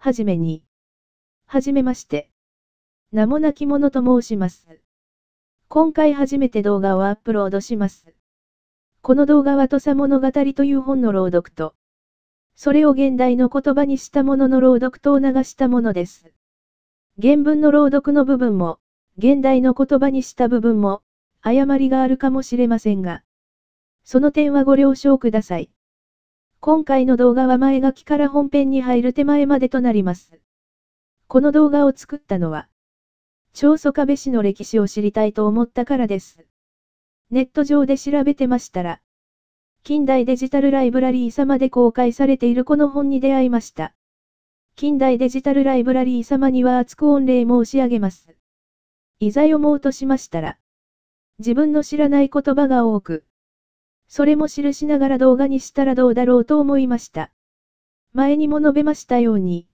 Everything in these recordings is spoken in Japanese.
はじめに。はじめまして。名もなき者と申します。今回初めて動画をアップロードします。この動画は土佐物語という本の朗読と、それを現代の言葉にしたものの朗読とを流したものです。原文の朗読の部分も、現代の言葉にした部分も、誤りがあるかもしれませんが、その点はご了承ください。今回の動画は前書きから本編に入る手前までとなります。この動画を作ったのは、長宗我部氏の歴史を知りたいと思ったからです。ネット上で調べてましたら、近代デジタルライブラリー様で公開されているこの本に出会いました。近代デジタルライブラリー様には厚く御礼申し上げます。いざ読もうとしましたら、自分の知らない言葉が多く、それも記しながら動画にしたらどうだろうと思いました。前にも述べましたように、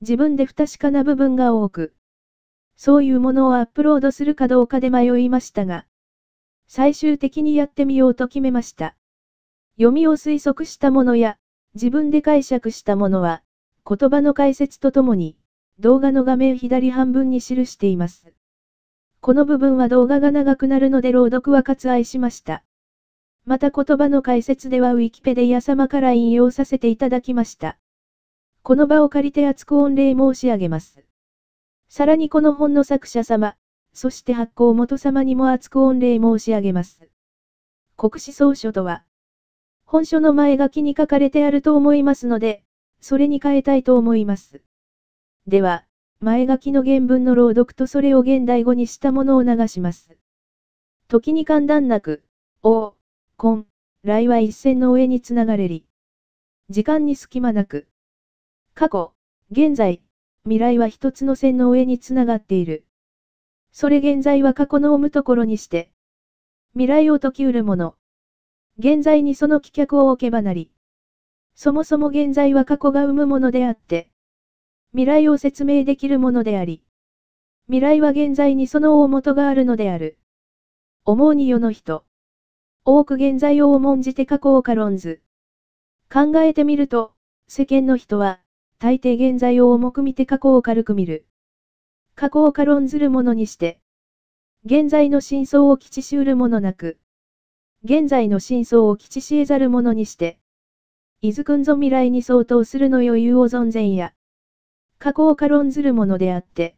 自分で不確かな部分が多く、そういうものをアップロードするかどうかで迷いましたが、最終的にやってみようと決めました。読みを推測したものや、自分で解釈したものは、言葉の解説とともに、動画の画面左半分に記しています。この部分は動画が長くなるので朗読は割愛しました。また言葉の解説ではウィキペディア様から引用させていただきました。この場を借りて厚く御礼申し上げます。さらにこの本の作者様、そして発行元様にも厚く御礼申し上げます。国史総書とは、本書の前書きに書かれてあると思いますので、それに変えたいと思います。では、前書きの原文の朗読とそれを現代語にしたものを流します。時に簡単なく、お今、来は一線の上につながれり。時間に隙間なく。過去、現在、未来は一つの線の上につながっている。それ現在は過去の生むところにして。未来を解きうるもの。現在にその棄却を置けばなり。そもそも現在は過去が生むものであって。未来を説明できるものであり。未来は現在にその大元があるのである。思うに世の人。多く現在を重んじて過去を軽んず。考えてみると、世間の人は、大抵現在を重く見て過去を軽く見る。過去を軽んずるものにして、現在の真相を基地しうるものなく、現在の真相を基地しえざるものにして、伊豆くんぞ未来に相当するの余裕を存ぜんや、過去を軽んずるものであって、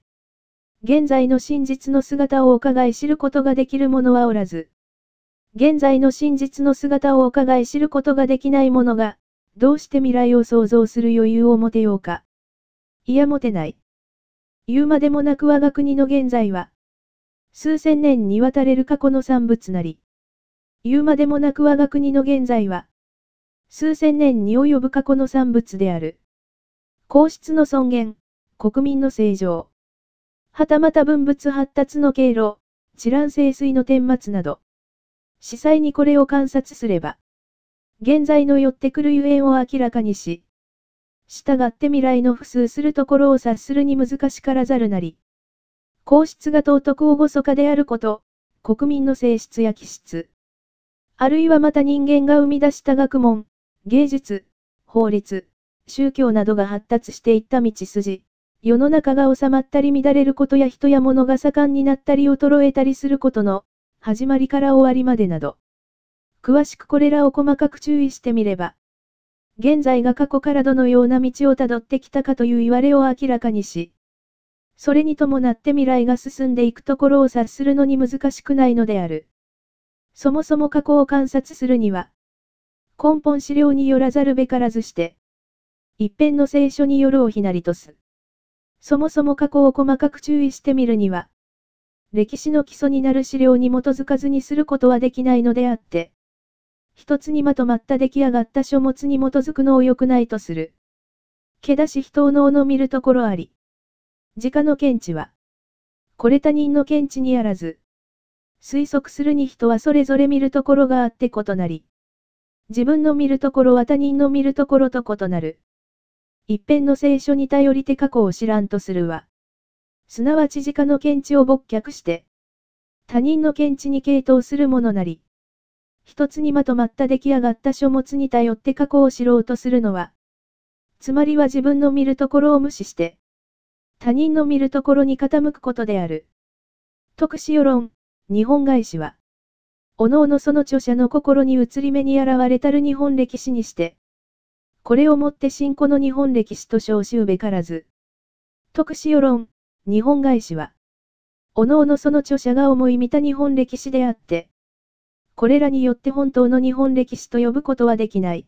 現在の真実の姿をお伺い知ることができる者はおらず、現在の真実の姿をお伺い知ることができない者が、どうして未来を想像する余裕を持てようか。いや持てない。言うまでもなく我が国の現在は、数千年にわたれる過去の産物なり。言うまでもなく我が国の現在は、数千年に及ぶ過去の産物である。皇室の尊厳、国民の正常。はたまた文物発達の経路、治乱清水の顛末など。司祭にこれを観察すれば、現在の寄ってくるゆえんを明らかにし、従って未来の付数するところを察するに難しからざるなり、皇室がをごそかであること、国民の性質や気質、あるいはまた人間が生み出した学問、芸術、法律、宗教などが発達していった道筋、世の中が収まったり乱れることや人や物が盛んになったり衰えたりすることの、始まりから終わりまでなど。詳しくこれらを細かく注意してみれば、現在が過去からどのような道をたどってきたかという言われを明らかにし、それに伴って未来が進んでいくところを察するのに難しくないのである。そもそも過去を観察するには、根本資料によらざるべからずして、一辺の聖書によるをひなりとす。そもそも過去を細かく注意してみるには、歴史の基礎になる資料に基づかずにすることはできないのであって、一つにまとまった出来上がった書物に基づくのを良くないとする。けだし人をのの見るところあり。直の見地は、これ他人の見地にあらず、推測するに人はそれぞれ見るところがあって異なり、自分の見るところは他人の見るところと異なる。一辺の聖書に頼りて過去を知らんとするは、すなわち自家の見地を勃却して、他人の見地に系統するものなり、一つにまとまった出来上がった書物に頼って過去を知ろうとするのは、つまりは自分の見るところを無視して、他人の見るところに傾くことである。特殊世論、日本外史は、おのおのその著者の心に移り目に現れたる日本歴史にして、これをもって新古の日本歴史と称しうべからず。特殊世論、日本外史は、おのおのその著者が思い見た日本歴史であって、これらによって本当の日本歴史と呼ぶことはできない。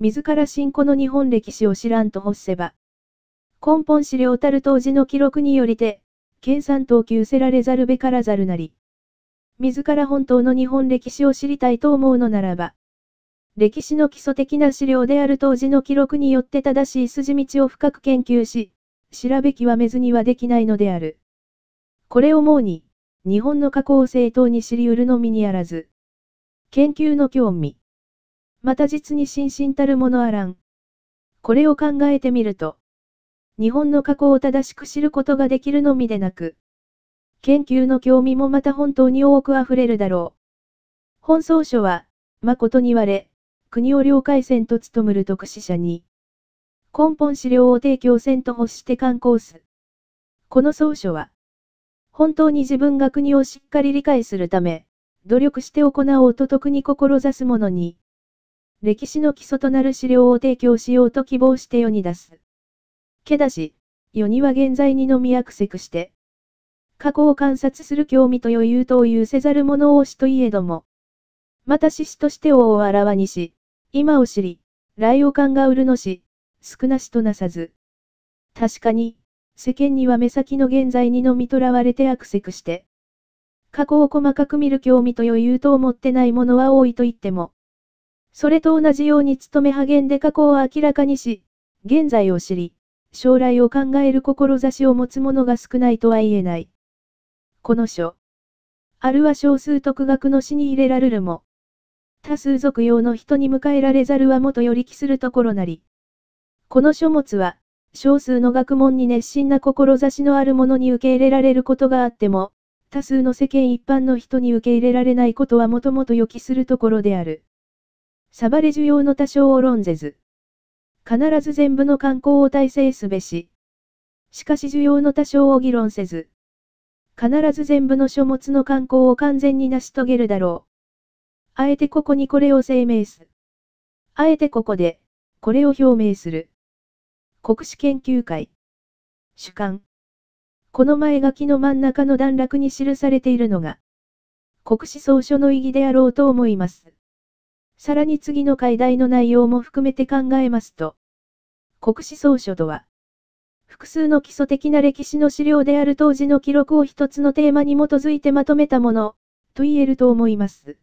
自ら信仰の日本歴史を知らんと欲せば、根本資料たる当時の記録によりて、研鑽等級せられざるべからざるなり、自ら本当の日本歴史を知りたいと思うのならば、歴史の基礎的な資料である当時の記録によって正しい筋道を深く研究し、調べ極めずにはできないのである。これをもうに、日本の過去を正当に知りうるのみにあらず、研究の興味、また実に心身たるものあらん。これを考えてみると、日本の過去を正しく知ることができるのみでなく、研究の興味もまた本当に多くあふれるだろう。本草書は、誠に言われ、国を領海線と務むる特使者に、根本資料を提供せんと欲して観光す。この草書は、本当に自分が国をしっかり理解するため、努力して行おうと特に志す者に、歴史の基礎となる資料を提供しようと希望して世に出す。けだし、世には現在にのみクせくして、過去を観察する興味と余裕とをうせざる者をしといえども、また獅子として王をあらわにし、今を知り、来を感がうるのし、少なしとなさず。確かに、世間には目先の現在にのみとらわれてクせくして、過去を細かく見る興味と余裕と思ってないものは多いと言っても、それと同じように努め励んで過去を明らかにし、現在を知り、将来を考える志を持つ者が少ないとは言えない。この書。あるは少数特学の詩に入れられるも、多数族用の人に迎えられざるはもとより気するところなり。この書物は、少数の学問に熱心な志のある者に受け入れられることがあっても、多数の世間一般の人に受け入れられないことはもともと予期するところである。サバレ需要の多少を論ぜず。必ず全部の観光を体制すべし。しかし需要の多少を議論せず。必ず全部の書物の観光を完全に成し遂げるだろう。あえてここにこれを声明す。あえてここで、これを表明する。国史研究会。主観。この前書きの真ん中の段落に記されているのが、国史総書の意義であろうと思います。さらに次の解題の内容も含めて考えますと、国史総書とは、複数の基礎的な歴史の資料である当時の記録を一つのテーマに基づいてまとめたもの、と言えると思います。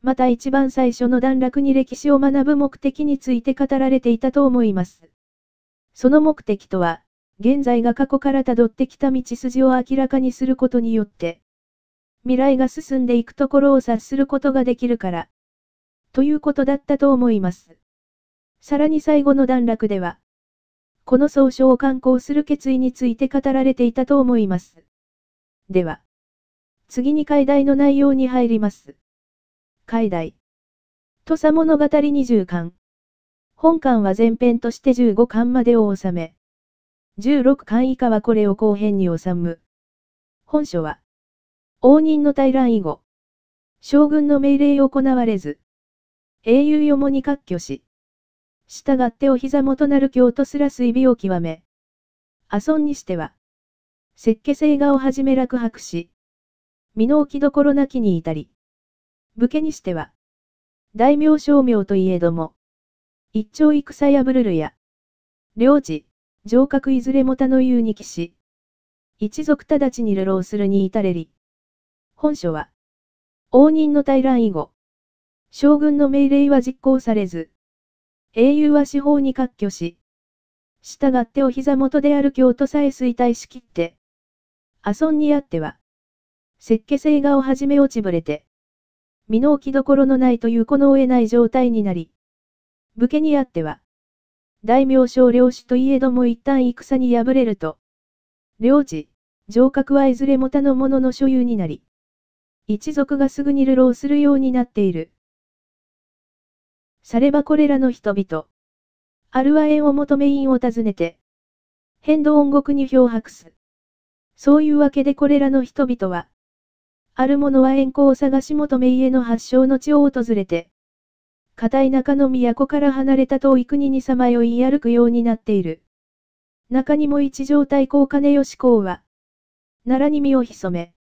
また一番最初の段落に歴史を学ぶ目的について語られていたと思います。その目的とは、現在が過去からたどってきた道筋を明らかにすることによって、未来が進んでいくところを察することができるから、ということだったと思います。さらに最後の段落では、この総書を刊行する決意について語られていたと思います。では、次に解題の内容に入ります。解題。土佐物語二重巻。本巻は前編として15巻までを収め、16巻以下はこれを後編に収む。本書は、応仁の大乱以後、将軍の命令を行われず、英雄よもに割拠し、従ってお膝元なる京都すら水尾を極め、阿孫にしては、石家性画をはじめ落白し、身の置きどころなきに至り、武家にしては、大名商名といえども、一朝戦やブルルや、領事、城郭いずれも他の言うに騎士、一族直ちに流浪するに至れり。本書は、応仁の対乱以後、将軍の命令は実行されず、英雄は司法に割拠し、従ってお膝元である京都さえ衰退しきって、阿孫にあっては、設計性がをはじめ落ちぶれて、身の置きどころのないというこの追えない状態になり、武家にあっては、大名将領主といえども一旦戦に敗れると、領地、城郭はいずれも他の者の所有になり、一族がすぐに流浪するようになっている。さればこれらの人々、あるは縁を求め因を訪ねて、変動音国に漂白す。そういうわけでこれらの人々は、ある者は縁故を探し求め家の発祥の地を訪れて、固い中の都から離れた遠い国にさまよい歩くようになっている。中にも一条太閤金吉公は、奈良に身を潜め、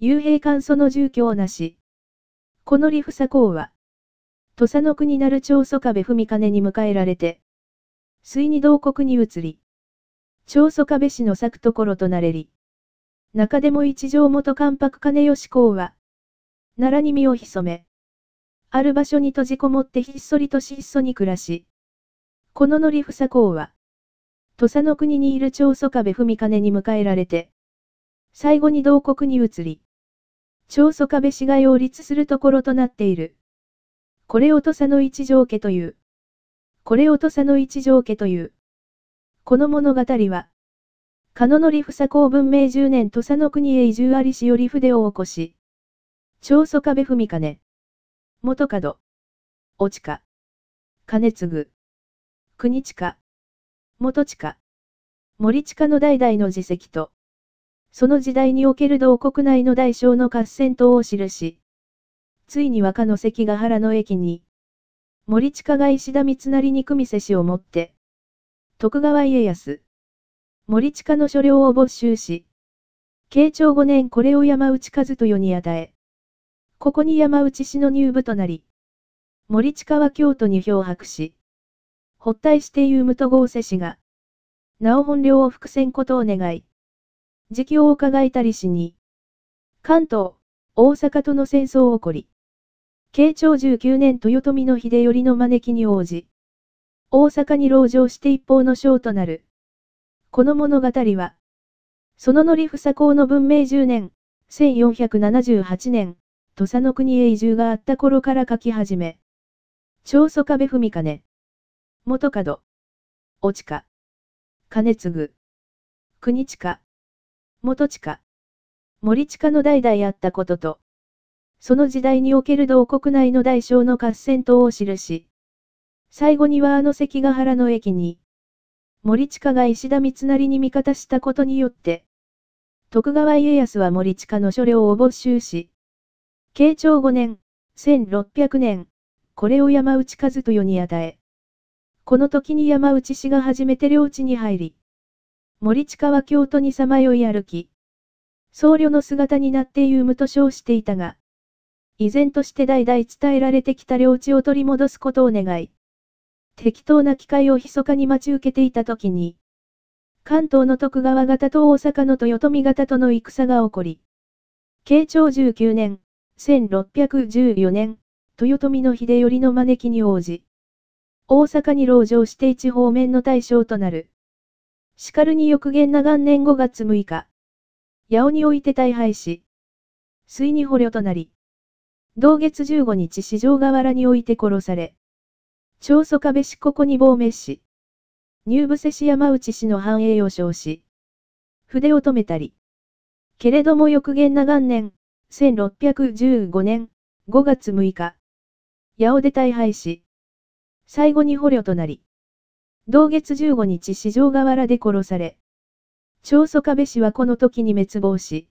幽閉館その住居をなし、この利房公は、土佐の国なる長祖壁文金に迎えられて、水に同国に移り、長祖壁氏の咲くところとなれり、中でも一条元関白金吉公は、奈良に身を潜め、ある場所に閉じこもってひっそりとっそに暮らし、このさこ公は、土佐の国にいる長祖壁部文兼に迎えられて、最後に同国に移り、長祖壁氏が擁立するところとなっている。これを土佐の一条家という。これを土佐の一条家という。この物語は、りふさこ公文明10年土佐の国へ移住ありしより筆を起こし、長祖壁部文兼、元角。お近。金継国近。元近。森近の代々の自責と、その時代における同国内の大小の合戦等を記し、ついに若の関ヶ原の駅に、森近が石田三成に組せしを持って、徳川家康、森近の所領を没収し、慶長五年これを山内和豊に与え、ここに山内氏の入部となり、森近は京都に漂白し、発退して言う武と合瀬氏が、なお本領を伏せんことを願い、時期を伺いたりしに、関東、大阪との戦争を起こり、慶長19年豊臣の秀頼の招きに応じ、大阪に籠城して一方の将となる。この物語は、その則房公の文明10年、1478年、土佐の国へ移住があった頃から書き始め、長宗我部文兼、元角、落金継次、国近、元近、森近の代々あったことと、その時代における同国内の大小の合戦等を記し、最後にはあの関ヶ原の駅に、森近が石田三成に味方したことによって、徳川家康は森近の所領を没収し、慶長5年、1600年、これを山内和豊に与え。この時に山内氏が初めて領地に入り、森近は京都にさまよい歩き、僧侶の姿になって有無と称していたが、依然として代々伝えられてきた領地を取り戻すことを願い、適当な機会を密かに待ち受けていた時に、関東の徳川方と大阪の豊臣方との戦が起こり、慶長19年、1614年、豊臣の秀頼の招きに応じ、大阪に籠城して一方面の対象となる。しかるに翌元な元年5月6日、八尾において大敗し、水に捕虜となり、同月15日四条河原において殺され、長祖壁四ここに亡命し、入部瀬市山内氏の繁栄を称し、筆を止めたり、けれども翌元な元年、1615年5月6日、八尾で大敗し、最後に捕虜となり、同月15日四条河原で殺され、長宗我部氏はこの時に滅亡し、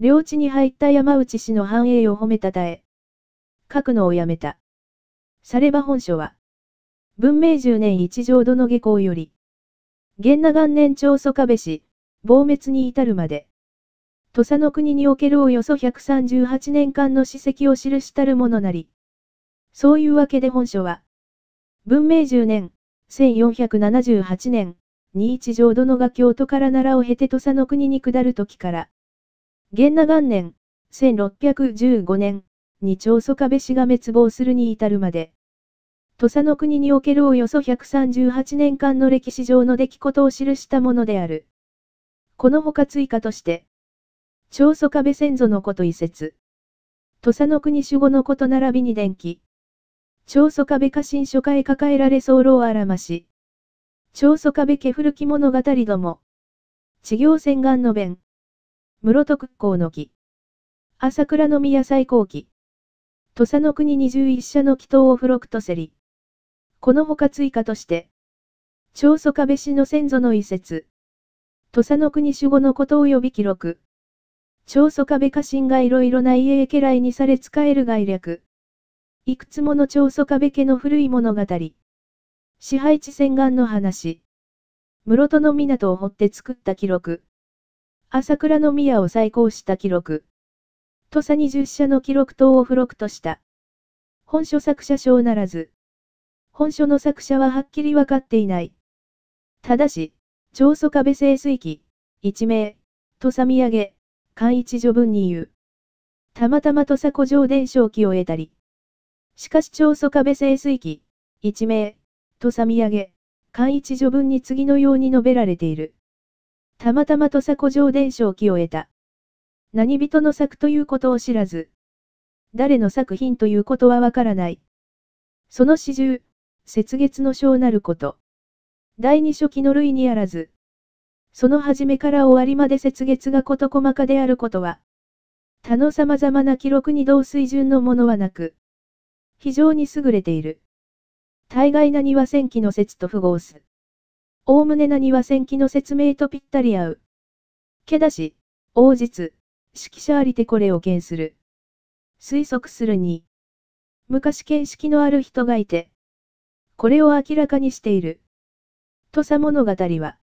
領地に入った山内氏の繁栄を褒めたたえ、書くのをやめた。されば本書は、文明10年一条殿下校より、元那元年長宗我部氏、亡滅に至るまで、土佐の国におけるおよそ138年間の史跡を記したるものなり。そういうわけで本書は、文明10年、1478年、二一条殿が京都から奈良を経て土佐の国に下る時から、元那元年、1615年、に長祖壁氏が滅亡するに至るまで、土佐の国におけるおよそ138年間の歴史上の出来事を記したものである。この他追加として、長祖壁先祖のこと遺説。土佐の国守護のこと並びに伝記。長祖壁家臣書家へ抱えられ候をあらまし。長祖壁家古き物語ども。地行洗顔の弁。室戸屈光の木。朝倉の宮最高期。土佐の国二十一社の祈祷を付録とせり。このほか追加として。長祖壁氏の先祖の遺説。土佐の国守護のこと及び記録。長祖壁家臣がいろいろな家家来にされ使える概略。いくつもの長祖壁家の古い物語。支配地洗顔の話。室戸の港を掘って作った記録。朝倉の宮を再興した記録。土佐二十社の記録等を付録とした。本書作者賞ならず。本書の作者ははっきりわかっていない。ただし、長祖壁清水記、一名、土佐土産、官一序文に言う。たまたま土佐古城伝承記を得たり。しかし長祖壁清水記、一名、土佐土産、官一序文に次のように述べられている。たまたま土佐古城伝承記を得た。何人の作ということを知らず。誰の作品ということはわからない。その始終、雪月の章なること。第二書記の類にあらず。その始めから終わりまで雪月が事細かであることは、他の様々な記録に同水準のものはなく、非常に優れている。大概なには戦記の説と符合す。おおむねなには戦記の説明とぴったり合う。けだし、王日、指揮者ありてこれを見する。推測するに、昔見識のある人がいて、これを明らかにしている。とさ物語は、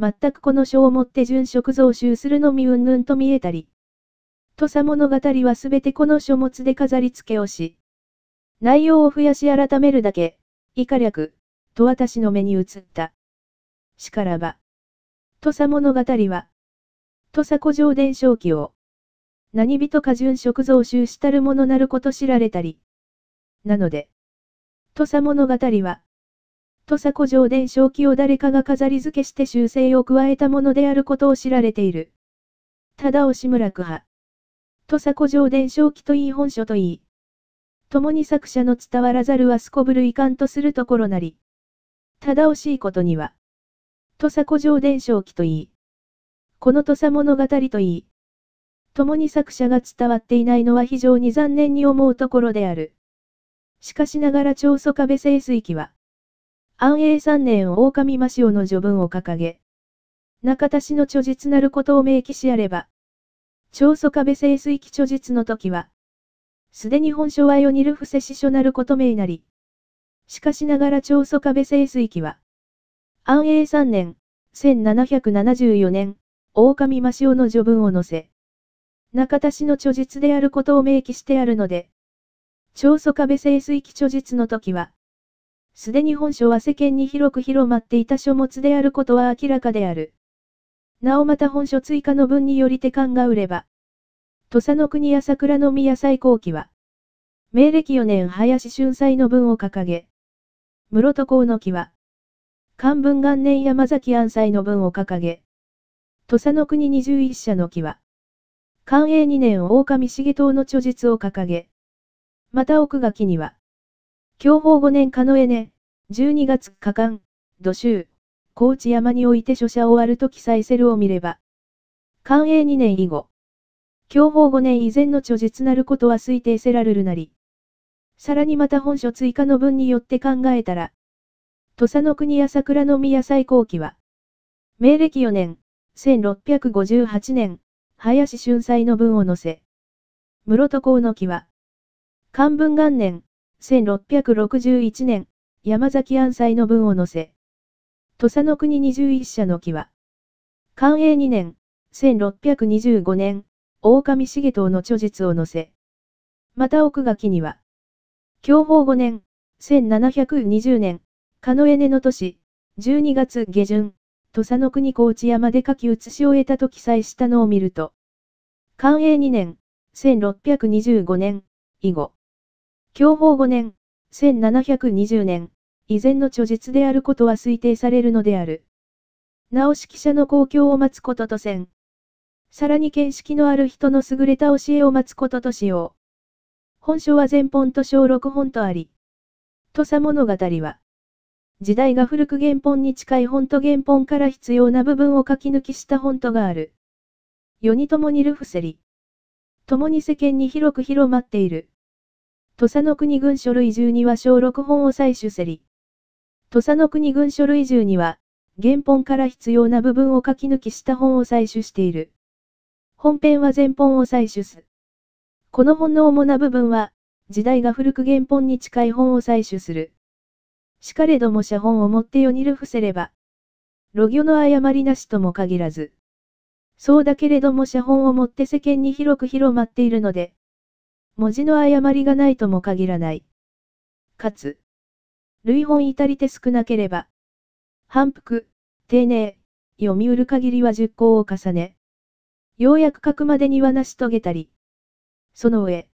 全くこの書をもって殉職増収するのみうんぬんと見えたり。土佐物語はすべてこの書物で飾り付けをし、内容を増やし改めるだけ、以下略、と私の目に映った。しからば。土佐物語は、土佐古城伝承記を、何人か殉職増収したるものなること知られたり。なので、土佐物語は、土佐古城伝承記を誰かが飾り付けして修正を加えたものであることを知られている。ただ押村区派。土佐古城伝承記といい本書といい。共に作者の伝わらざるはすこぶる遺憾とするところなり。ただ惜しいことには。土佐古城伝承記といい。この土佐物語といい。共に作者が伝わっていないのは非常に残念に思うところである。しかしながら長宗壁清水記は、安永三年狼真潮の序文を掲げ、中田氏の著述なることを明記しあれば、長祖壁清水記著述の時は、すでに本書は世にる伏せ師書なること名なり、しかしながら長祖壁清水記は、安永三年、1774年、狼真潮の序文を載せ、中田氏の著述であることを明記してあるので、長祖壁清水記著述の時は、すでに本書は世間に広く広まっていた書物であることは明らかである。なおまた本書追加の文により手勘が売れば、土佐の国や桜の宮最高期は、明暦4年林春祭の文を掲げ、室戸公の木は、漢文元年山崎安祭の文を掲げ、土佐の国二十一社の木は、寛永2年狼重党の著述を掲げ、また奥垣には、享保5年かのえね、12月加冠、土州、高知山において書写終わると記載せるを見れば。寛永2年以後。享保5年以前の著述なることは推定せられるなり。さらにまた本書追加の文によって考えたら、土佐の国や桜の宮最高期は、明暦4年、1658年、林春斎の文を載せ、室戸公の期は、漢文元年、1661年、山崎安西の文を載せ、土佐の国二十一社の木は、寛永2年、1625年、狼重藤の著述を載せ、また奥垣には、享保5年、1720年、カノエネの年、12月下旬、土佐の国高知山で書き写し終えたと記載したのを見ると、寛永2年、1625年、以後、享保5年、1720年、以前の著述であることは推定されるのである。直し記者の公共を待つこととせん。さらに見識のある人の優れた教えを待つこととしよう。本書は全本と小6本とあり。土佐物語は、時代が古く原本に近い本と原本から必要な部分を書き抜きした本とがある。世に共にルフセリ。共に世間に広く広まっている。土佐の国軍書類中には小6本を採取せり。土佐の国軍書類中には、原本から必要な部分を書き抜きした本を採取している。本編は全本を採取す。この本の主な部分は、時代が古く原本に近い本を採取する。しかれども写本を持って世にる伏せれば。露魚の誤りなしとも限らず。そうだけれども写本を持って世間に広く広まっているので、文字の誤りがないとも限らない。かつ、類本至りて少なければ、反復、丁寧、読みうる限りは熟考を重ね、ようやく書くまでには成し遂げたり、その上、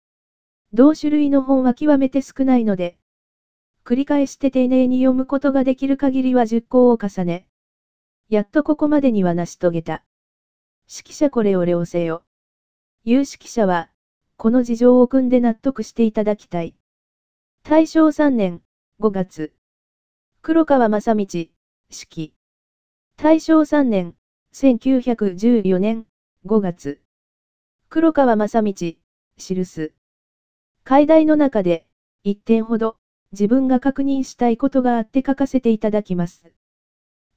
同種類の本は極めて少ないので、繰り返して丁寧に読むことができる限りは熟考を重ね、やっとここまでには成し遂げた。指揮者これを了せよ。有識者は、この事情を組んで納得していただきたい。大正3年5月。黒川正道、式。大正3年、1914年5月。黒川正道、記す。解題の中で、一点ほど、自分が確認したいことがあって書かせていただきます。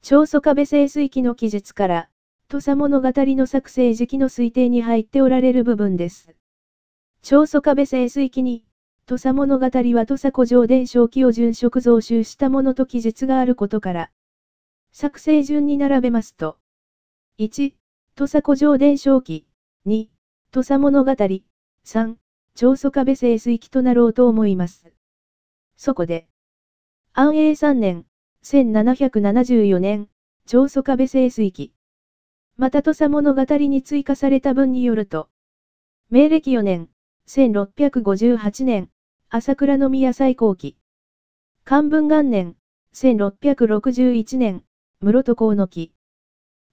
長祖壁清水記の記述から、土佐物語の作成時期の推定に入っておられる部分です。長祖壁清水記に、土佐物語は土佐古城伝承記を殉職増収したものと記述があることから、作成順に並べますと、1、土佐古城伝承記、2、土佐物語、3、長祖壁清水記となろうと思います。そこで、安永3年、1774年、長祖壁清水記。また土佐物語に追加された文によると、明暦4年、1658年、朝倉宮最高期。漢文元年、1661年、室戸公の期。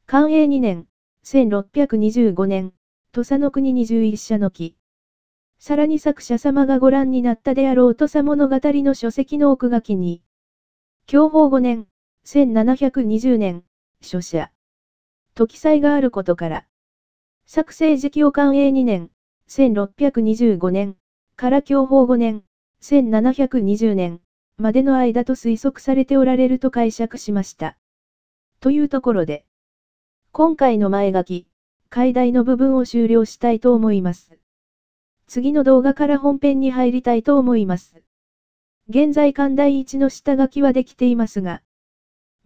寛永2年、1625年、土佐の国二十一社の期。さらに作者様がご覧になったであろう土佐物語の書籍の奥書きに。享保5年、1720年、書写。時祭があることから。作成時期を寛永2年、1625年から享保5年、1720年までの間と推測されておられると解釈しました。というところで、今回の前書き、解題の部分を終了したいと思います。次の動画から本編に入りたいと思います。現在寛題1の下書きはできていますが、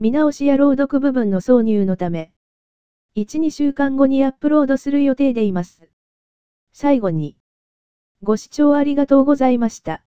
見直しや朗読部分の挿入のため、1、2週間後にアップロードする予定でいます。最後に、ご視聴ありがとうございました。